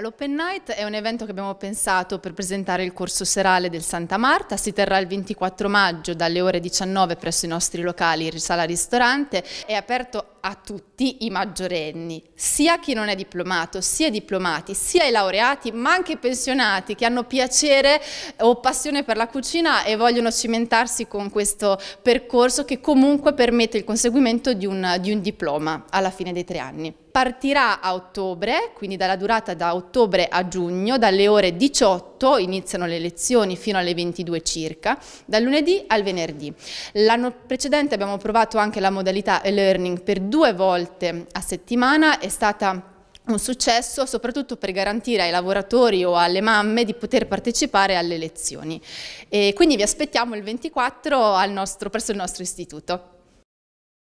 L'Open Night è un evento che abbiamo pensato per presentare il corso serale del Santa Marta, si terrà il 24 maggio dalle ore 19 presso i nostri locali in sala Ristorante, è aperto a tutti i maggiorenni, sia chi non è diplomato, sia i diplomati, sia i laureati, ma anche i pensionati che hanno piacere o passione per la cucina e vogliono cimentarsi con questo percorso che comunque permette il conseguimento di un, di un diploma alla fine dei tre anni partirà a ottobre, quindi dalla durata da ottobre a giugno, dalle ore 18 8 iniziano le lezioni fino alle 22 circa, dal lunedì al venerdì. L'anno precedente abbiamo provato anche la modalità e-learning per due volte a settimana, è stata un successo soprattutto per garantire ai lavoratori o alle mamme di poter partecipare alle lezioni. E quindi vi aspettiamo il 24 nostro, presso il nostro istituto.